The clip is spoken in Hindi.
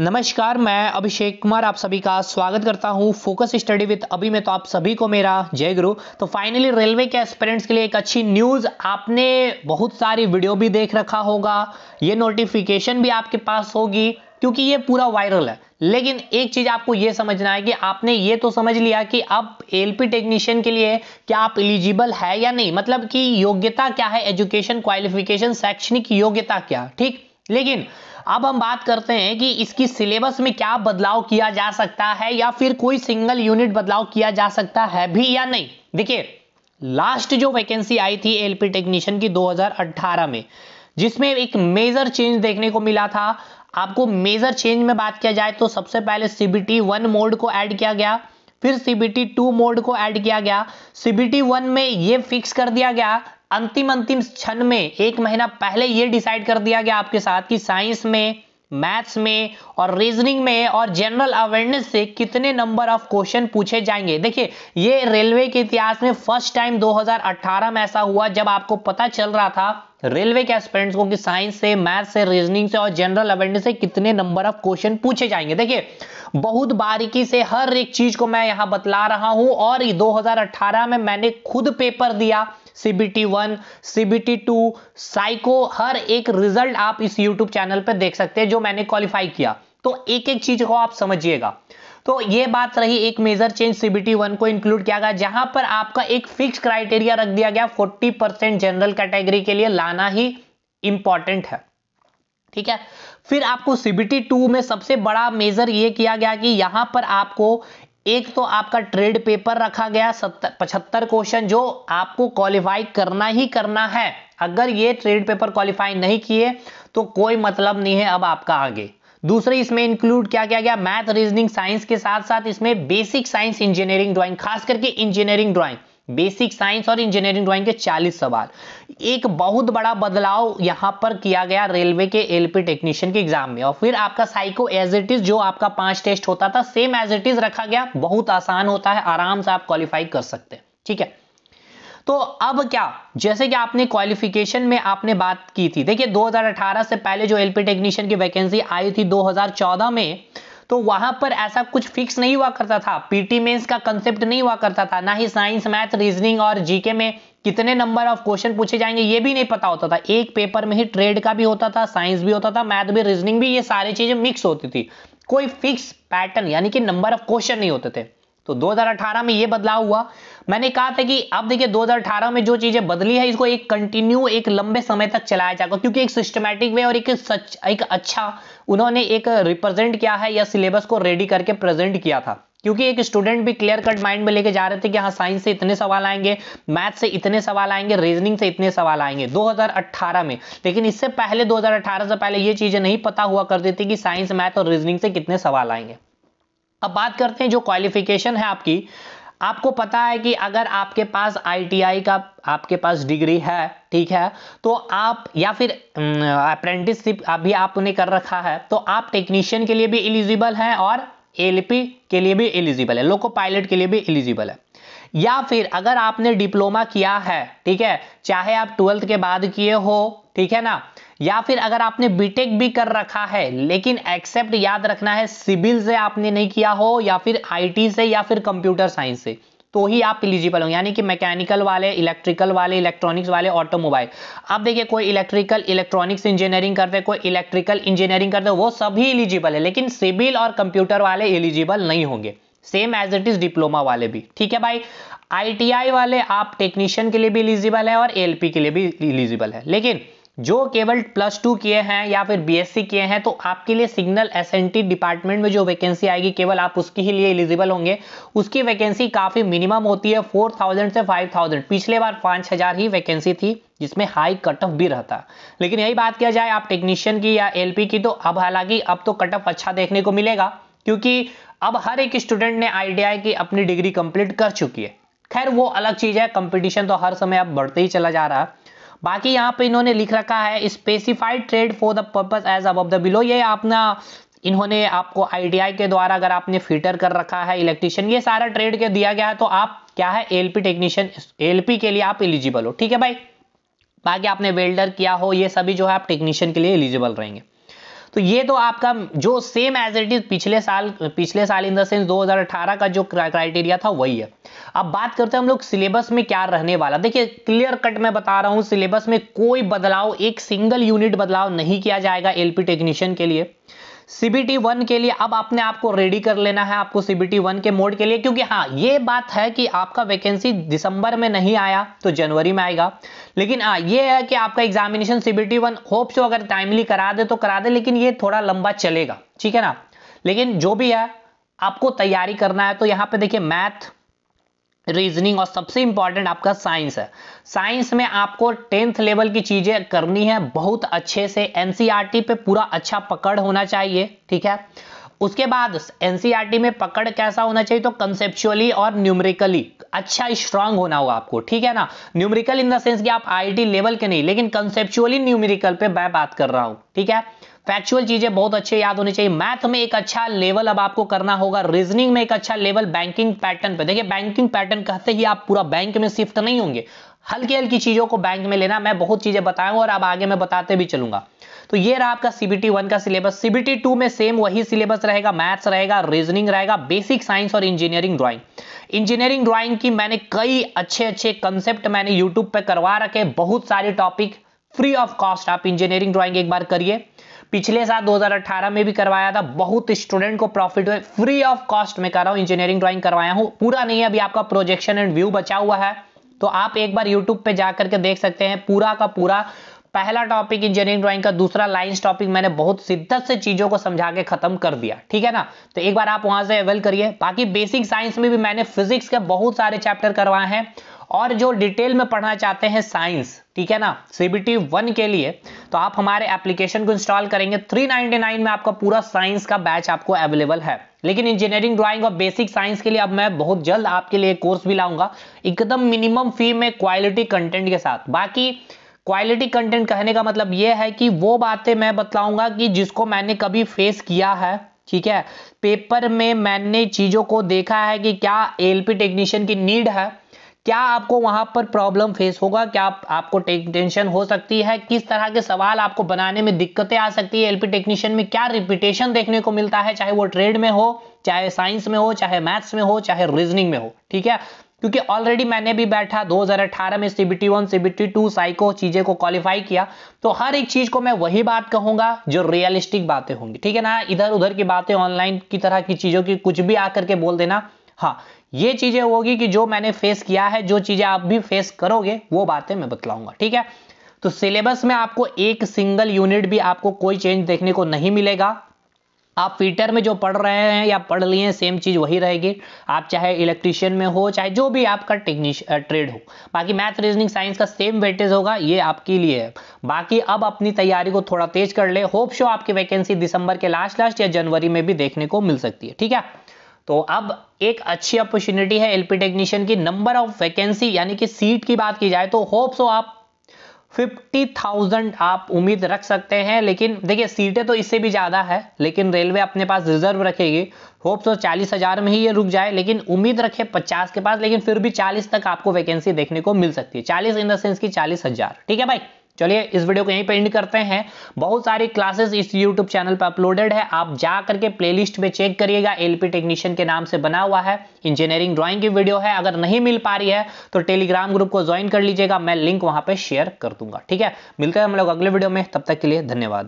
नमस्कार मैं अभिषेक कुमार आप सभी का स्वागत करता हूं फोकस स्टडी विद अभी में तो आप सभी को मेरा जय गुरु तो फाइनली रेलवे के एस्पिरेंट्स के लिए एक अच्छी न्यूज़ आपने बहुत सारी वीडियो भी देख रखा होगा ये नोटिफिकेशन भी आपके पास होगी क्योंकि ये पूरा वायरल है लेकिन एक चीज आपको ये समझना है कि आपने ये तो समझ लिया कि आप एलपी टेक्नीशियन के लिए क्या आप इलिजिबल है या नहीं मतलब कि योग्यता क्या है एजुकेशन क्वालिफिकेशन शैक्षणिक योग्यता क्या ठीक लेकिन अब हम बात करते हैं कि इसकी सिलेबस में क्या बदलाव किया जा सकता है या फिर कोई सिंगल यूनिट बदलाव किया जा सकता है भी या नहीं देखिए लास्ट जो वैकेंसी आई थी एलपी टेक्नीशियन की 2018 में जिसमें एक मेजर चेंज देखने को मिला था आपको मेजर चेंज में बात किया जाए तो सबसे पहले सीबीटी वन मोड को ऐड किया गया फिर सीबीटी टू मोड को ऐड किया गया सीबीटी वन में यह फिक्स कर दिया गया अंतिम अंतिम क्षण में एक महीना पहले यह डिसाइड कर दिया गया आपके साथ कि साइंस में मैथ्स में और रीजनिंग में और जनरल अवेयरनेस से कितने नंबर ऑफ क्वेश्चन पूछे जाएंगे देखिए ये रेलवे के इतिहास में फर्स्ट टाइम 2018 में ऐसा हुआ जब आपको पता चल रहा था रेलवे के एस्पिरेंट्स को कि साइंस से मैथ्स से रीजनिंग से और जनरल अवेयरनेस से कितने नंबर ऑफ क्वेश्चन पूछे जाएंगे देखिए बहुत बारीकी से हर एक चीज को मैं यहां बतला रहा हूं और दो में मैंने खुद पेपर दिया CBT one CBT two psycho हर एक रिजल्ट आप इस यूट्यूब चैनल पर देख सकते हैं जो मैंने क्वालिफाई किया तो एक एक चीज को आप समझिएगा तो ये बात रही एक मेजर चेंज सीबीटी वन को इंक्लूड किया गया जहां पर आपका एक फिक्स क्राइटेरिया रख दिया गया 40 परसेंट जनरल कैटेगरी के लिए लाना ही इंपॉर्टेंट है ठीक है फिर आपको सीबीटी टू में सबसे बड़ा मेजर ये किया गया कि यहां पर आपको एक तो आपका ट्रेड पेपर रखा गया सत्तर पचहत्तर क्वेश्चन जो आपको क्वालिफाई करना ही करना है अगर ये ट्रेड पेपर क्वालिफाई नहीं किए तो कोई मतलब नहीं है अब आपका आगे दूसरे इसमें इंक्लूड क्या किया गया मैथ रीजनिंग साइंस के साथ साथ इसमें बेसिक साइंस इंजीनियरिंग ड्राइंग खास करके इंजीनियरिंग ड्राइंग बेसिक साइंस और इंजीनियरिंग ड्राइंग के 40 सवाल एक बहुत बड़ा बदलाव यहां पर किया गया रेलवे के एलपी टेक्नीशियन के एग्जाम में और फिर आपका साइको एज इट इज जो आपका पांच टेस्ट होता था सेम एज इट इज रखा गया बहुत आसान होता है आराम से आप क्वालिफाई कर सकते हैं ठीक है तो अब क्या जैसे कि आपने क्वालिफिकेशन में आपने बात की थी देखिए 2018 से पहले जो एलपी टेक्नीशियन की वैकेंसी आई थी 2014 में तो वहां पर ऐसा कुछ फिक्स नहीं हुआ करता था पीटी मेंस का कंसेप्ट नहीं हुआ करता था ना ही साइंस मैथ रीजनिंग और जीके में कितने नंबर ऑफ क्वेश्चन पूछे जाएंगे ये भी नहीं पता होता था एक पेपर में ही ट्रेड का भी होता था साइंस भी होता था मैथ भी रीजनिंग भी ये सारी चीजें मिक्स होती थी कोई फिक्स पैटर्न यानी कि नंबर ऑफ क्वेश्चन नहीं होते थे तो 2018 में ये बदलाव हुआ मैंने कहा था कि अब देखिए 2018 में जो चीजें बदली है इसको एक कंटिन्यू एक लंबे समय तक चलाया जाएगा क्योंकि एक सिस्टमैटिक वे और एक सच एक अच्छा उन्होंने एक रिप्रेजेंट किया है या सिलेबस को रेडी करके प्रेजेंट किया था क्योंकि एक स्टूडेंट भी क्लियर कट माइंड में लेके जा रहे थे कि हाँ साइंस से इतने सवाल आएंगे मैथ से इतने सवाल आएंगे रीजनिंग से इतने सवाल आएंगे 2018 में लेकिन इससे पहले 2018 से पहले ये चीज़ें नहीं पता हुआ करती थी कि साइंस मैथ और रीजनिंग से कितने सवाल आएंगे अब बात करते हैं जो क्वालिफिकेशन है आपकी आपको पता है कि अगर आपके पास आईटीआई का आपके पास डिग्री है ठीक है तो आप या फिर अप्रेंटिसशिप अभी आपने कर रखा है तो आप टेक्नीशियन के लिए भी एलिजिबल हैं और एलपी के लिए भी एलिजिबल है लोको पायलट के लिए भी एलिजिबल है या फिर अगर आपने डिप्लोमा किया है ठीक है चाहे आप ट्वेल्थ के बाद किए हो ठीक है ना या फिर अगर आपने बीटेक भी कर रखा है लेकिन एक्सेप्ट याद रखना है सिविल से आपने नहीं किया हो या फिर आईटी से या फिर कंप्यूटर साइंस से तो ही आप एलिजिबल हो यानी कि मैकेनिकल वाले इलेक्ट्रिकल वाले इलेक्ट्रॉनिक्स वाले ऑटोमोबाइल अब देखिए कोई इलेक्ट्रिकल इलेक्ट्रॉनिक्स इंजीनियरिंग करते कोई इलेक्ट्रिकल इंजीनियरिंग करते वो सभी एलिजिबल है लेकिन सिविल और कंप्यूटर वाले एलिजिबल नहीं होंगे same as it is diploma वाले भी ठीक है भाई आईटीआई वाले आप टेक्नीशियन के लिए भी इलिजिबल है और एलपी के लिए भी इलिजिबल है लेकिन जो केवल प्लस टू किए हैं या फिर बीएससी किए हैं तो आपके लिए सिग्नल एस डिपार्टमेंट में जो वैकेंसी आएगी केवल आप उसके ही लिए इलिजिबल होंगे उसकी वैकेंसी काफ़ी मिनिमम होती है 4000 से 5000 पिछले बार 5000 ही वैकेंसी थी जिसमें हाई कट ऑफ भी रहता लेकिन यही बात किया जाए आप टेक्नीशियन की या एलपी की तो अब हालांकि अब तो कट ऑफ अच्छा देखने को मिलेगा क्योंकि अब हर एक स्टूडेंट ने है की अपनी डिग्री कंप्लीट कर चुकी है खैर वो अलग चीज़ है कंपटीशन तो हर समय अब बढ़ते ही चला जा रहा है बाकी यहाँ पे इन्होंने लिख रखा है specified trade for the purpose as अब द बिलो ये अपना इन्होंने आपको आई के द्वारा अगर आपने फिटर कर रखा है इलेक्ट्रिशियन ये सारा ट्रेड के दिया गया है तो आप क्या है एलपी टेक्नीशियन एलपी के लिए आप एलिजिबल हो ठीक है भाई बाकी आपने वेल्डर किया हो ये सभी जो है आप टेक्नीशियन के लिए एलिजिबल रहेंगे तो ये तो आपका जो सेम एज इट इज पिछले साल पिछले साल इन द सेंस 2018 का जो क्राइटेरिया था वही है अब बात करते हैं हम लोग सिलेबस में क्या रहने वाला देखिए क्लियर कट मैं बता रहा हूँ सिलेबस में कोई बदलाव एक सिंगल यूनिट बदलाव नहीं किया जाएगा एलपी टेक्नीशियन के लिए सीबीटी वन के लिए अब आपने आपको रेडी कर लेना है आपको सीबीटी वन के मोड के लिए क्योंकि हाँ ये बात है कि आपका वैकेंसी दिसंबर में नहीं आया तो जनवरी में आएगा लेकिन आ, हाँ, ये है कि आपका examination CBT one hope so अगर टाइमली करा दे तो करा दे लेकिन ये थोड़ा लंबा चलेगा ठीक है ना लेकिन जो भी है आपको तैयारी करना है तो यहाँ पे देखिए मैथ रीजनिंग और सबसे इंपॉर्टेंट आपका साइंस है साइंस में आपको टेंथ लेवल की चीजें करनी है बहुत अच्छे से एनसीईआरटी e पे पूरा अच्छा पकड़ होना चाहिए ठीक है उसके बाद एनसीईआरटी e में पकड़ कैसा होना चाहिए तो कंसेप्चुअली और न्यूमरिकली अच्छा स्ट्रांग होना होगा आपको ठीक है ना न्यूमरिकल इन द सेंस कि आप आईटी लेवल के नहीं लेकिन कंसेप्चुअली न्यूमेरिकल पे मैं बात कर रहा हूं ठीक है फैक्चुअल चीजें बहुत अच्छे याद होनी चाहिए मैथ में एक अच्छा लेवल अब आपको करना होगा रीजनिंग में एक अच्छा लेवल बैंकिंग पैटर्न पे देखिए बैंकिंग पैटर्न कहते ही आप पूरा बैंक में शिफ्ट नहीं होंगे हल्की हल्की चीजों को बैंक में लेना मैं बहुत चीजें बताऊंगा और अब आगे मैं बताते भी चलूंगा तो ये रहा आपका सीबीटी वन का सिलेबस सीबीटी टू में सेम वही सिलेबस रहेगा मैथ्स रहेगा रीजनिंग रहेगा बेसिक साइंस और इंजीनियरिंग ड्राइंग इंजीनियरिंग ड्राइंग की मैंने कई अच्छे अच्छे कंसेप्ट मैंने यूट्यूब पे करवा रखे बहुत सारे टॉपिक फ्री ऑफ कॉस्ट आप इंजीनियरिंग ड्राइंग एक बार करिए पिछले साल 2018 में भी करवाया था बहुत स्टूडेंट को प्रॉफिट हुए फ्री ऑफ कॉस्ट में कर रहा हूँ इंजीनियरिंग ड्राइंग करवाया हूँ पूरा नहीं है अभी आपका प्रोजेक्शन एंड व्यू बचा हुआ है तो आप एक बार यूट्यूब पे जा करके देख सकते हैं पूरा का पूरा पहला टॉपिक इंजीनियरिंग ड्राइंग का दूसरा लाइन्स टॉपिक मैंने बहुत शिद्दत से चीजों को समझा के खत्म कर दिया ठीक है ना तो एक बार आप वहां से अवेल करिए बाकी बेसिक साइंस में भी मैंने फिजिक्स के बहुत सारे चैप्टर करवाए हैं और जो डिटेल में पढ़ना चाहते हैं साइंस ठीक है ना सीबीटी वन के लिए तो आप हमारे एप्लीकेशन को इंस्टॉल करेंगे 399 में आपका पूरा साइंस का बैच आपको अवेलेबल है लेकिन इंजीनियरिंग ड्राइंग और बेसिक साइंस के लिए अब मैं बहुत जल्द आपके लिए कोर्स भी लाऊंगा एकदम मिनिमम फी में क्वालिटी कंटेंट के साथ बाकी क्वालिटी कंटेंट कहने का मतलब यह है कि वो बातें मैं बताऊंगा कि जिसको मैंने कभी फेस किया है ठीक है पेपर में मैंने चीज़ों को देखा है कि क्या एलपी टेक्नीशियन की नीड है क्या आपको वहां पर प्रॉब्लम फेस होगा क्या आप, आपको टेंशन हो सकती है किस तरह के सवाल आपको बनाने में दिक्कतें आ सकती है एलपी टेक्नीशियन में क्या रिपीटेशन देखने को मिलता है चाहे वो ट्रेड में हो चाहे साइंस में हो चाहे मैथ्स में हो चाहे रीजनिंग में हो ठीक है क्योंकि ऑलरेडी मैंने भी बैठा 2018 में CBT one CBT two psycho चीजें को क्वालिफाई किया तो हर एक चीज को मैं वही बात कहूंगा जो रियलिस्टिक बातें होंगी ठीक है ना इधर उधर की बातें ऑनलाइन की तरह की चीजों की कुछ भी आकर के बोल देना हाँ ये चीजें होगी कि जो मैंने फेस किया है जो चीजें आप भी फेस करोगे वो बातें मैं बतलाऊंगा ठीक है तो सिलेबस में आपको एक सिंगल यूनिट भी आपको कोई चेंज देखने को नहीं मिलेगा आप फीटर में जो पढ़ रहे हैं या पढ़ लिए सेम चीज़ वही रहेगी आप चाहे इलेक्ट्रिशियन में हो चाहे जो भी आपका टेक्निश ट्रेड हो बाकी मैथ रीजनिंग साइंस का सेम वेटेज होगा ये आपके लिए है बाकी अब अपनी तैयारी को थोड़ा तेज कर ले होप शो आपकी वैकेंसी दिसंबर के लास्ट लास्ट या जनवरी में भी देखने को मिल सकती है ठीक है तो अब एक अच्छी अपॉर्चुनिटी है एलपी टेक्नीशियन की नंबर ऑफ वैकेंसी यानी कि सीट की बात की जाए तो होप सो आप 50,000 आप उम्मीद रख सकते हैं लेकिन देखिए सीटें तो इससे भी ज़्यादा है लेकिन रेलवे अपने पास रिजर्व रखेगी होप तो चालीस हज़ार में ही ये रुक जाए लेकिन उम्मीद रखे 50 के पास लेकिन फिर भी 40 तक आपको वैकेंसी देखने को मिल सकती है 40 इन द सेंस की चालीस हज़ार ठीक है भाई चलिए इस वीडियो को यहीं पे एंड करते हैं बहुत सारी क्लासेस इस यूट्यूब चैनल पर अपलोडेड है आप जा करके प्लेलिस्ट में चेक करिएगा एलपी टेक्नीशियन के नाम से बना हुआ है इंजीनियरिंग ड्राइंग की वीडियो है अगर नहीं मिल पा रही है तो टेलीग्राम ग्रुप को ज्वाइन कर लीजिएगा मैं लिंक वहां पर शेयर कर दूंगा ठीक है मिलते हैं हम लोग अगले वीडियो में तब तक के लिए धन्यवाद